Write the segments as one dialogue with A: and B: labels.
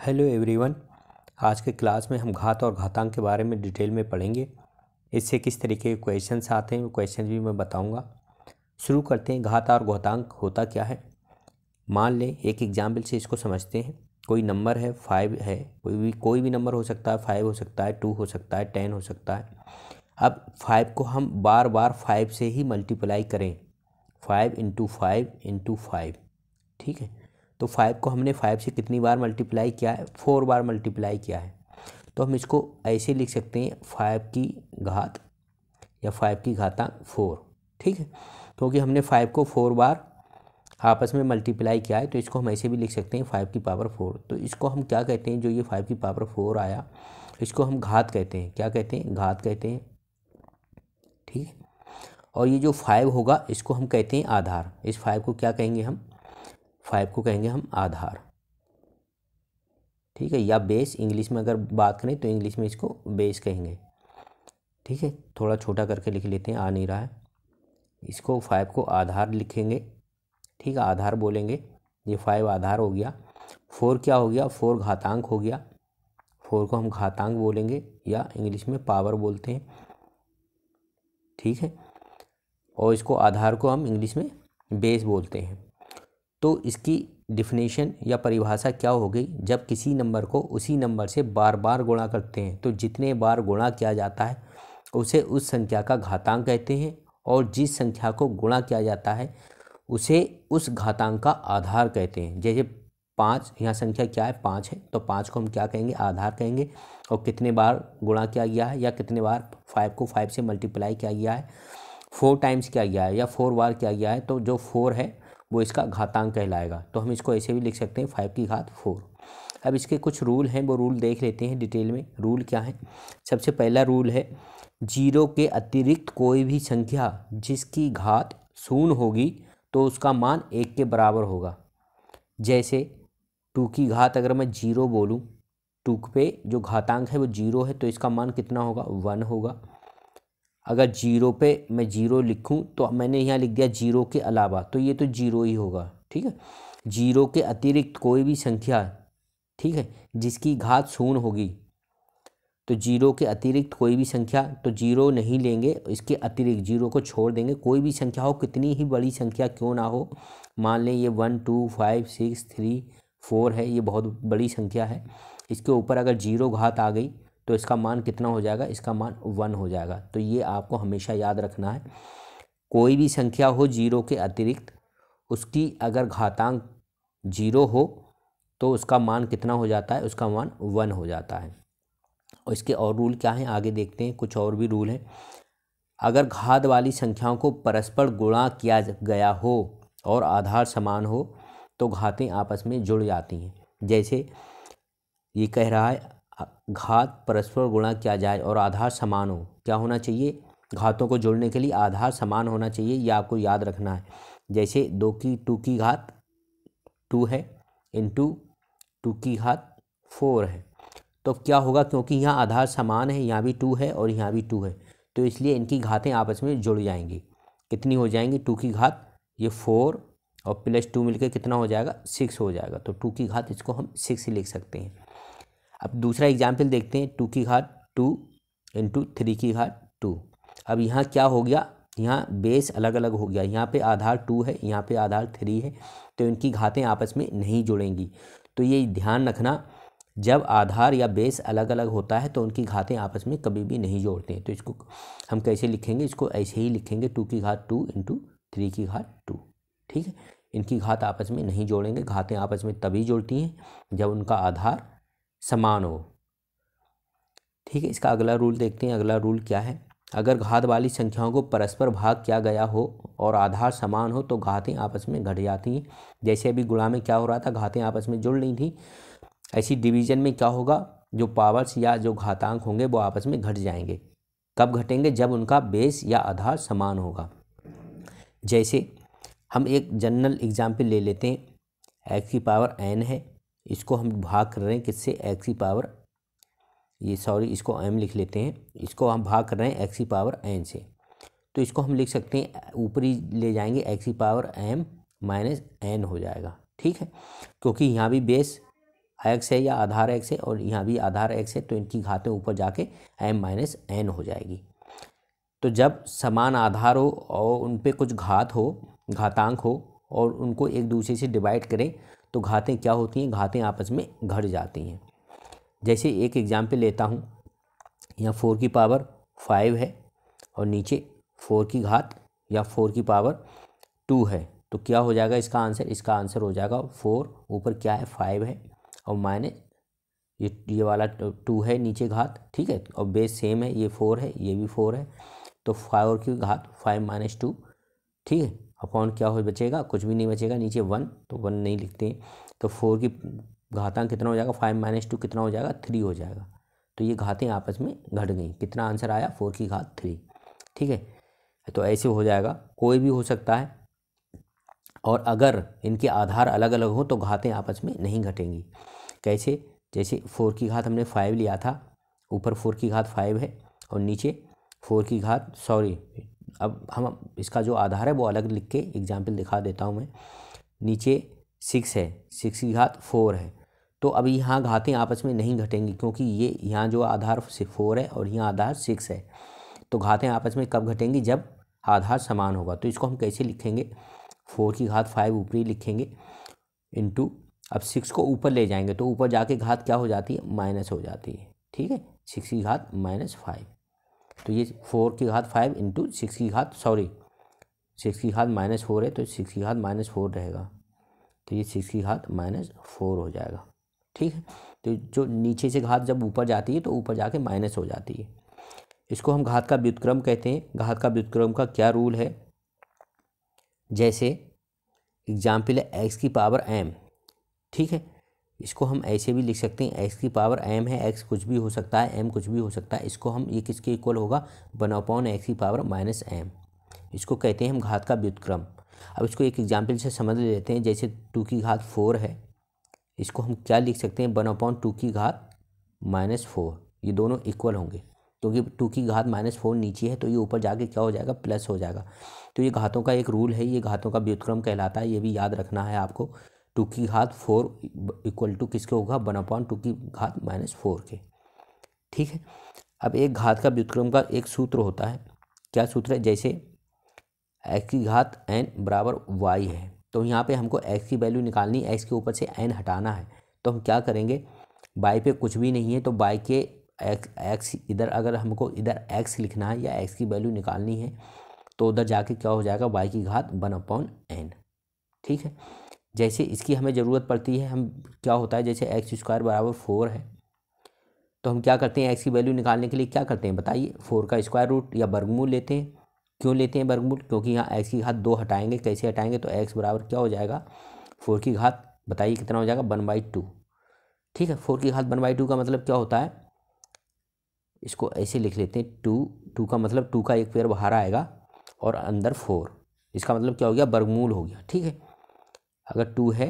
A: hello everyone आज के class में हम घात और घातांक के बारे में डिटेल में पढ़ेंगे इससे किस तरीके के क्वेश्चन आते हैं वो क्वेश्चन भी मैं बताऊंगा शुरू करते हैं घात और घातांक होता क्या है मान लें एक एग्जाम्पल से इसको समझते हैं कोई नंबर है फाइव है कोई भी कोई भी नंबर हो सकता है फाइव हो सकता है टू हो सकता है टेन हो सकता है अब फाइव को हम बार बार फाइव से ही मल्टीप्लाई करें five into five into five ठीक है तो फाइव को हमने फाइव से कितनी बार मल्टीप्लाई किया है फोर बार मल्टीप्लाई किया है तो हम इसको ऐसे लिख सकते हैं फाइव की घात या फाइव की घाता फोर ठीक है क्योंकि हमने फाइव को फोर बार आपस में मल्टीप्लाई किया है तो इसको हम ऐसे भी लिख सकते हैं फाइव की पावर फोर तो इसको हम क्या कहते हैं जो ये फाइव की पावर फोर आया इसको हम घात कहते हैं क्या कहते हैं घात कहते हैं ठीक है और ये जो फाइव होगा इसको हम कहते हैं आधार इस फाइव को क्या कहेंगे हम फाइव को कहेंगे हम आधार ठीक है या बेस इंग्लिश में अगर बात करें तो इंग्लिश में इसको बेस कहेंगे ठीक है थोड़ा छोटा करके लिख लेते हैं आ नहीं रहा है इसको फाइव को आधार लिखेंगे ठीक है आधार बोलेंगे ये फाइव आधार हो गया फोर क्या हो गया फोर घातांक हो गया फोर को हम घातांक बोलेंगे या इंग्लिश में पावर बोलते हैं ठीक है और इसको आधार को हम इंग्लिश में बेस बोलते हैं तो इसकी डिफिनेशन या परिभाषा क्या हो गई जब किसी नंबर को उसी नंबर से बार बार गुणा करते हैं तो जितने बार गुणा किया जाता है उसे उस संख्या का घातांक कहते हैं और जिस संख्या को गुणा किया जाता है उसे उस घातांक का आधार कहते हैं जैसे पाँच यहाँ संख्या क्या है पाँच है तो पाँच को हम क्या कहेंगे आधार कहेंगे और कितने बार गुणा किया गया है या कितने बार फाइव को फाइव से मल्टीप्लाई किया गया है फोर टाइम्स किया गया है या फोर बार किया गया है तो जो फोर है वो इसका घातांक कहलाएगा तो हम इसको ऐसे भी लिख सकते हैं फाइव की घात फोर अब इसके कुछ रूल हैं वो रूल देख लेते हैं डिटेल में रूल क्या है सबसे पहला रूल है जीरो के अतिरिक्त कोई भी संख्या जिसकी घात शून्य होगी तो उसका मान एक के बराबर होगा जैसे टू की घात अगर मैं जीरो बोलूँ टू पे जो घातांक है वो जीरो है तो इसका मान कितना होगा वन होगा अगर जीरो पे मैं जीरो लिखूं तो मैंने यहाँ लिख दिया जीरो के अलावा तो ये तो जीरो ही होगा ठीक है जीरो के अतिरिक्त कोई भी संख्या ठीक है जिसकी घात शून्य होगी तो जीरो के अतिरिक्त कोई भी संख्या तो जीरो नहीं लेंगे इसके अतिरिक्त जीरो को छोड़ देंगे कोई भी संख्या हो कितनी ही बड़ी संख्या क्यों ना हो मान लें ये one two five six three four है ये बहुत बड़ी संख्या है इसके ऊपर अगर जीरो घात आ गई तो इसका मान कितना हो जाएगा इसका मान वन हो जाएगा तो ये आपको हमेशा याद रखना है कोई भी संख्या हो जीरो के अतिरिक्त उसकी अगर घातांक जीरो हो तो उसका मान कितना हो जाता है उसका मान वन हो जाता है और इसके और रूल क्या हैं आगे देखते हैं कुछ और भी रूल हैं अगर घात वाली संख्याओं को परस्पर गुणा किया गया हो और आधार समान हो तो घातें आपस में जुड़ जाती हैं जैसे ये कह रहा है घात परस्पर गुणा किया जाए और आधार समान हो क्या होना चाहिए घातों को जोड़ने के लिए आधार समान होना चाहिए यह आपको याद रखना है जैसे दो की टू की घात टू है इंटू टू की घात फोर है तो क्या होगा क्योंकि यहाँ आधार समान है यहाँ भी टू है और यहाँ भी टू है तो इसलिए इनकी घातें आपस में जुड़ जाएंगी कितनी हो जाएंगी टू की घात ये फोर और प्लस टू मिलकर कितना हो जाएगा सिक्स हो जाएगा तो टू की घात इसको हम सिक्स ही लिख सकते हैं अब दूसरा एग्जाम्पल देखते हैं टू की घाट टू इंटू थ्री की घाट टू अब यहाँ क्या हो गया यहाँ बेस अलग अलग हो गया यहाँ पे आधार टू है यहाँ पे आधार थ्री है तो इनकी घातें आपस में नहीं जुड़ेंगी तो ये ध्यान रखना जब आधार या बेस अलग अलग होता है तो उनकी घातें आपस में कभी भी नहीं जोड़ते हैं तो इसको हम कैसे लिखेंगे इसको ऐसे ही लिखेंगे टू की घात टू इंटू थ्री की घात टू ठीक है इनकी घात आपस में नहीं जोड़ेंगे घातें आपस में तभी जोड़ती हैं जब उनका आधार समान हो ठीक है इसका अगला रूल देखते हैं अगला रूल क्या है अगर घात वाली संख्याओं को परस्पर भाग किया गया हो और आधार समान हो तो घातें आपस में घट जाती हैं जैसे अभी गुणा में क्या हो रहा था घातें आपस में जुड़ रही थी ऐसी डिवीजन में क्या होगा जो पावर्स या जो घातांक होंगे वो आपस में घट जाएंगे कब घटेंगे जब उनका बेस या आधार समान होगा जैसे हम एक जनरल एग्जाम्पल ले लेते हैं एक्स की पावर एन है इसको हम भाग कर रहे हैं किससे एक्स की पावर ये सॉरी इसको एम लिख लेते हैं इसको हम भाग कर रहे हैं एक्स की पावर एन से तो इसको हम लिख सकते हैं ऊपरी ले जाएंगे एक्स की पावर एम माइनस एन हो जाएगा ठीक है क्योंकि यहाँ भी बेस एक्स है या आधार एक्स है और यहाँ भी आधार एक्स है तो इनकी घातें ऊपर जाके एम माइनस एन हो जाएगी तो जब समान आधार हो और उन पर कुछ घात हो घातांक हो और उनको एक दूसरे से डिवाइड करें तो घातें क्या होती हैं घातें आपस में घट जाती हैं जैसे एक एग्जाम्पल लेता हूँ यहाँ फोर की पावर फाइव है और नीचे फोर की घात या फोर की पावर टू है तो क्या हो जाएगा इसका आंसर इसका आंसर हो जाएगा फोर ऊपर क्या है फाइव है और माइनस ये ये वाला टू है नीचे घात ठीक है और बेस सेम है ये फोर है ये भी फोर है तो फाइव की घात फाइव माइनस टू ठीक है अपॉन क्या हो बचेगा कुछ भी नहीं बचेगा नीचे वन तो वन नहीं लिखते तो फोर की घातांक कितना हो जाएगा फाइव माइनस टू कितना हो जाएगा थ्री हो जाएगा तो ये घातें आपस में घट गई कितना आंसर आया फोर की घात थ्री ठीक है तो ऐसे हो जाएगा कोई भी हो सकता है और अगर इनके आधार अलग अलग हों तो घातें आपस में नहीं घटेंगी कैसे जैसे फोर की घात हमने फाइव लिया था ऊपर फोर की घात फाइव है और नीचे फोर की घात सॉरी अब हम इसका जो आधार है वो अलग लिख के एग्जाम्पल दिखा देता हूँ मैं नीचे सिक्स है सिक्स की घात फोर है तो अब यहाँ घातें आपस में नहीं घटेंगी क्योंकि ये यहाँ जो आधार फोर है और यहाँ आधार सिक्स है तो घातें आपस में कब घटेंगी जब आधार समान होगा तो इसको हम कैसे लिखेंगे फोर की घात फाइव ऊपरी लिखेंगे इंटू अब सिक्स को ऊपर ले जाएंगे तो ऊपर जाके घात क्या हो जाती है माइनस हो जाती है ठीक है सिक्स की घात माइनस फाइव तो ये फोर की घात फाइव इंटू सिक्स की घात सॉरी सिक्स की घात माइनस फोर है तो सिक्स की घात माइनस फोर रहेगा तो ये सिक्स की घात माइनस फोर हो जाएगा ठीक है तो जो नीचे से घात जब ऊपर जाती है तो ऊपर जाके माइनस हो जाती है इसको हम घात का व्युतक्रम कहते हैं घात का व्युतक्रम का क्या रूल है जैसे एग्जाम्पल है एक्स की पावर एम ठीक है इसको हम ऐसे भी लिख सकते हैं एक्स की पावर एम है एक्स कुछ भी हो सकता है एम कुछ भी हो सकता है इसको हम ये किसके इक्वल होगा वन अपॉन एक्स की पावर माइनस एम इसको कहते हैं हम घात का व्युतक्रम अब इसको एक एग्जाम्पल से समझ लेते हैं जैसे टू की घात फोर है इसको हम क्या लिख सकते हैं वन अपॉन टू की घात माइनस फोर ये दोनों इक्वल होंगे क्योंकि तो टू की घात माइनस फोर नीचे है तो ये ऊपर जाके क्या हो जाएगा प्लस हो जाएगा तो ये घातों का एक रूल है ये घातों का व्युतक्रम कहलाता है ये भी याद रखना है आपको टू की घात फोर इक्वल टू किसके होगा वन अपॉन टू की घात माइनस फोर के ठीक है अब एक घात का व्युत्क्रम का एक सूत्र होता है क्या सूत्र है जैसे एक्स की घात एन बराबर वाई है तो यहाँ पे हमको एक्स की वैल्यू निकालनी एक्स के ऊपर से एन हटाना है तो हम क्या करेंगे बाई पे कुछ भी नहीं है तो बाई के एक्स एक्स इधर अगर हमको इधर एक्स लिखना है या एक्स की वैल्यू निकालनी है तो उधर जाके क्या हो जाएगा वाई की घात वन अपॉन एन ठीक है जैसे इसकी हमें ज़रूरत पड़ती है हम क्या होता है जैसे एक्स स्क्वायर बराबर फोर है तो हम क्या करते हैं एक्स की वैल्यू निकालने के लिए क्या करते हैं बताइए फोर का स्क्वायर रूट या बर्गमूल लेते हैं क्यों लेते हैं बर्गमूल क्योंकि यहाँ एक्स की घात दो हटाएंगे कैसे हटाएंगे तो एक्स बराबर क्या हो जाएगा फोर की घात बताइए कितना हो जाएगा वन बाई टू ठीक है फोर की घात वन बाई टू का मतलब क्या होता है इसको ऐसे लिख लेते हैं टू टू का मतलब टू का एक पेयर बाहर आएगा और अंदर फोर इसका मतलब क्या हो गया बर्गमूल हो गया ठीक है अगर टू है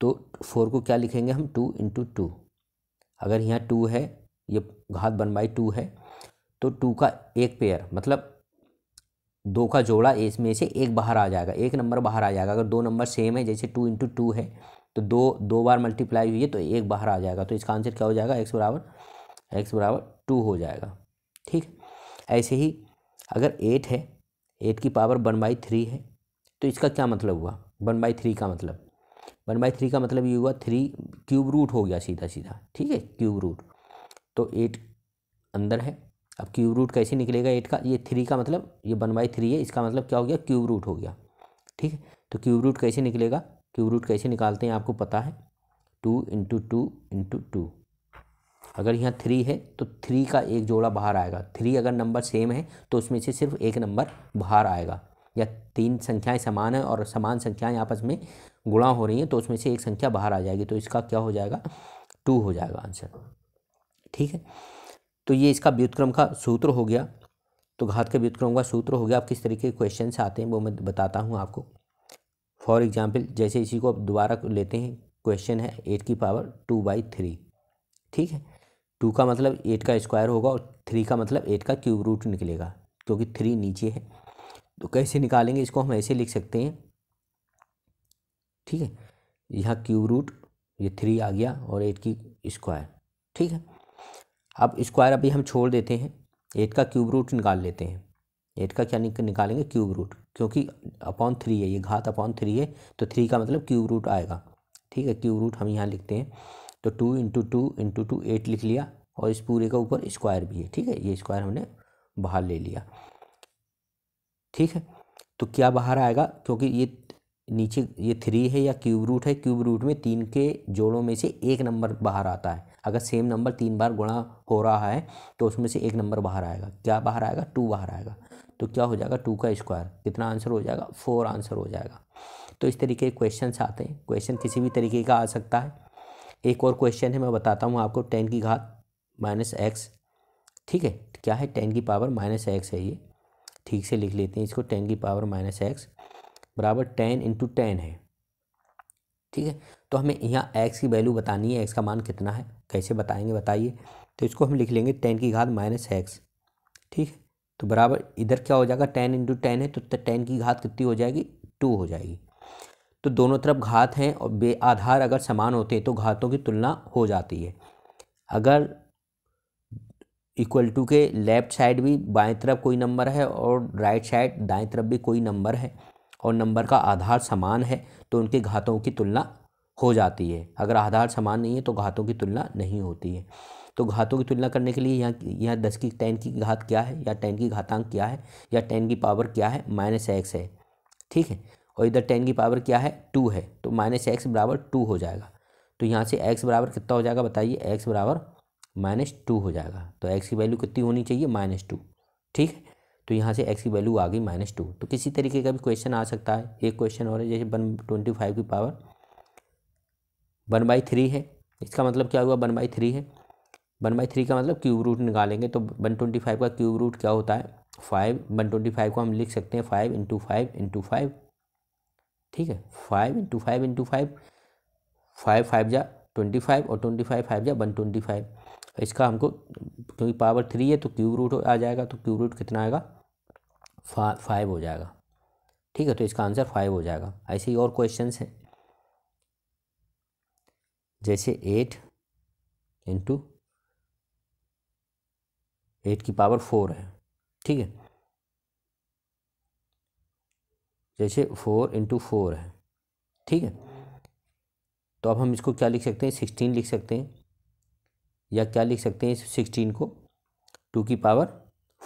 A: तो फोर को क्या लिखेंगे हम टू इंटू टू अगर यहाँ टू है ये घात वन बाई टू है तो टू का एक पेयर मतलब दो का जोड़ा इसमें से एक बाहर आ जाएगा एक नंबर बाहर आ जाएगा अगर दो नंबर सेम है जैसे टू इंटू टू है तो दो दो बार मल्टीप्लाई हुई है तो एक बाहर आ जाएगा तो इसका आंसर क्या हो जाएगा एक्स बराबर एक्स बराबर टू हो जाएगा ठीक ऐसे ही अगर एट है एट की पावर वन बाई थ्री है तो इसका क्या मतलब हुआ वन बाई थ्री का मतलब वन बाई थ्री का मतलब ये हुआ थ्री क्यूब रूट हो गया सीधा सीधा ठीक है क्यूब रूट तो एट अंदर है अब क्यूब रूट कैसे निकलेगा एट का ये थ्री का मतलब ये वन बाई थ्री है इसका मतलब क्या हो गया क्यूब रूट हो गया ठीक है तो क्यूब रूट कैसे निकलेगा क्यूब रूट कैसे निकालते हैं आपको पता है two into two into two अगर यहाँ थ्री है तो थ्री का एक जोड़ा बाहर आएगा थ्री अगर नंबर सेम है तो उसमें से सिर्फ एक नंबर बाहर आएगा या तीन संख्याएं समान हैं और समान संख्याएं आपस में गुणा हो रही हैं तो उसमें से एक संख्या बाहर आ जाएगी तो इसका क्या हो जाएगा टू हो जाएगा आंसर ठीक है तो ये इसका व्युतक्रम का सूत्र हो गया तो घात के व्युतक्रम का सूत्र हो गया आप किस तरीके के क्वेश्चन आते हैं वो मैं बताता हूँ आपको फॉर एग्जाम्पल जैसे इसी को आप दोबारा लेते हैं क्वेश्चन है एट की पावर टू बाई थ्री ठीक है टू का मतलब एट का स्क्वायर होगा और थ्री का मतलब एट का क्यूब रूट निकलेगा क्योंकि थ्री नीचे है तो कैसे निकालेंगे इसको हम ऐसे लिख सकते हैं ठीक है यहाँ क्यूब रूट ये थ्री आ गया और एट की स्क्वायर ठीक है अब स्क्वायर अभी हम छोड़ देते हैं एट का क्यूब रूट निकाल लेते हैं एट का क्या निकालेंगे क्यूब रूट क्योंकि अपॉन थ्री है ये घात अपॉन थ्री है तो थ्री का मतलब क्यूब रूट आएगा ठीक है क्यूब रूट हम यहाँ लिखते हैं तो two into two into two eight लिख लिया और इस पूरे का ऊपर स्क्वायर भी है ठीक है ये स्क्वायर हमने बाहर ले लिया ठीक है तो क्या बाहर आएगा क्योंकि ये नीचे ये थ्री है या क्यूब रूट है क्यूब रूट में तीन के जोड़ों में से एक नंबर बाहर आता है अगर सेम नंबर तीन बार गुणा हो रहा है तो उसमें से एक नंबर बाहर आएगा क्या बाहर आएगा टू बाहर आएगा तो क्या हो जाएगा टू का स्क्वायर कितना आंसर हो जाएगा फोर आंसर हो जाएगा तो इस तरीके के क्वेश्चन आते हैं क्वेश्चन किसी भी तरीके का आ सकता है एक और क्वेश्चन है मैं बताता हूँ आपको टेन की घात माइनस एक्स ठीक है क्या है टेन की पावर माइनस एक्स है ये ठीक से लिख लेते हैं इसको टेन की पावर माइनस एक्स बराबर टेन इंटू टेन है ठीक है तो हमें यहाँ एक्स की वैल्यू बतानी है एक्स का मान कितना है कैसे बताएंगे बताइए तो इसको हम लिख लेंगे टेन की घात माइनस एक्स ठीक है तो बराबर इधर क्या हो जाएगा टेन इंटू टेन है तो टेन की घात कितनी हो जाएगी टू हो जाएगी तो दोनों तरफ घात हैं और बे आधार अगर समान होते हैं तो घातों की तुलना हो जाती है अगर इक्वल टू के लेफ्ट साइड भी बाएं तरफ कोई नंबर है और राइट साइड दाएं तरफ भी कोई नंबर है और नंबर का आधार समान है तो उनके घातों की तुलना हो जाती है अगर आधार समान नहीं है तो घातों की तुलना नहीं होती है तो घातों की तुलना करने के लिए यहाँ यहाँ दस की टेन की घात क्या है या टेन की घातांक क्या है या टेन की पावर क्या है माइनस एक्स है ठीक है और इधर टेन की पावर क्या है टू है तो माइनस एक्स बराबर टू हो जाएगा तो यहाँ से एक्स बराबर कितना हो जाएगा बताइए एक्स बराबर माइनस टू हो जाएगा तो एक्स की वैल्यू कितनी होनी चाहिए माइनस टू ठीक है तो यहाँ से एक्स की वैल्यू आ गई माइनस टू तो किसी तरीके का भी क्वेश्चन आ सकता है एक क्वेश्चन और है जैसे वन ट्वेंटी फाइव की पावर वन बाई थ्री है इसका मतलब क्या हुआ वन बाई थ्री है वन बाई थ्री का मतलब क्यूब रूट निकालेंगे तो वन ट्वेंटी फाइव का क्यूब रूट क्या होता है फाइव वन ट्वेंटी फाइव को हम लिख सकते हैं five into five into five ठीक है five into five into five five five जा ट्वेंटी फाइव और ट्वेंटी फाइव फाइव जा वन ट्वेंटी फाइव तो इसका हमको क्योंकि पावर थ्री है तो क्यूब रूट आ जाएगा तो क्यूब रूट कितना आएगा फा फाइव हो जाएगा ठीक है तो इसका आंसर फाइव हो जाएगा ऐसे ही और क्वेश्चन हैं जैसे एट इंटू एट की पावर फोर है ठीक है जैसे फोर इंटू फोर है ठीक है तो अब हम इसको क्या लिख सकते हैं सिक्सटीन लिख सकते हैं या क्या लिख सकते हैं सिक्सटीन को टू की पावर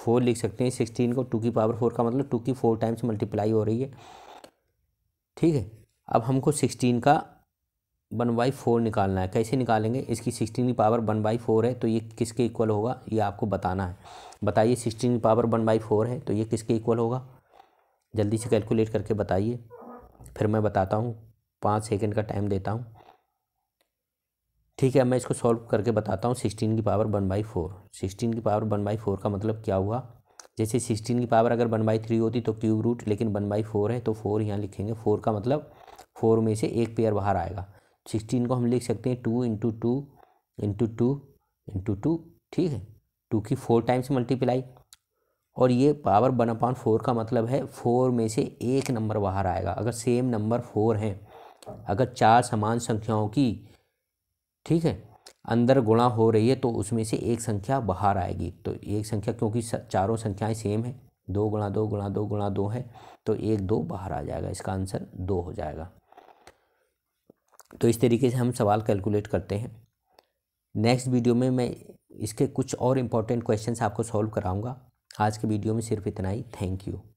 A: फोर लिख सकते हैं सिक्सटीन को टू की पावर फोर का मतलब टू की फोर टाइम्स मल्टीप्लाई हो रही है ठीक है अब हमको सिक्सटीन का वन बाई फोर निकालना है कैसे निकालेंगे इसकी सिक्सटीन की पावर वन बाई फोर है तो ये किसके इक्वल होगा ये आपको बताना है बताइए सिक्सटीन की पावर वन बाई फोर है तो ये किसके इक्वल होगा जल्दी से कैलकुलेट करके बताइए फिर मैं बताता हूँ पाँच सेकेंड का टाइम देता हूँ ठीक है मैं इसको सॉल्व करके बताता हूँ सिक्सटीन की power one by four sixteen की पावर वन बाई फोर का मतलब क्या हुआ जैसे सिक्सटीन की पावर अगर वन बाई थ्री होती तो क्यूब रूट लेकिन वन बाई फोर है तो फोर यहाँ लिखेंगे फोर का मतलब फोर में से एक पेयर बाहर आएगा सिक्सटीन को हम लिख सकते हैं two into two into two into two ठीक है टू की फोर टाइम्स मल्टीप्लाई और ये पावर वन अपॉन फोर का मतलब है फोर में से एक नंबर बाहर आएगा अगर सेम नंबर फोर हैं अगर चार समान संख्याओं की ठीक है अंदर गुणा हो रही है तो उसमें से एक संख्या बाहर आएगी तो एक संख्या क्योंकि चारों संख्याएं सेम है दो गुणा दो गुणा दो गुणा दो है तो एक दो बाहर आ जाएगा इसका आंसर दो हो जाएगा तो इस तरीके से हम सवाल कैलकुलेट करते हैं नेक्स्ट वीडियो में मैं इसके कुछ और इम्पॉर्टेंट क्वेश्चन आपको सॉल्व कराऊँगा आज के वीडियो में सिर्फ इतना ही थैंक यू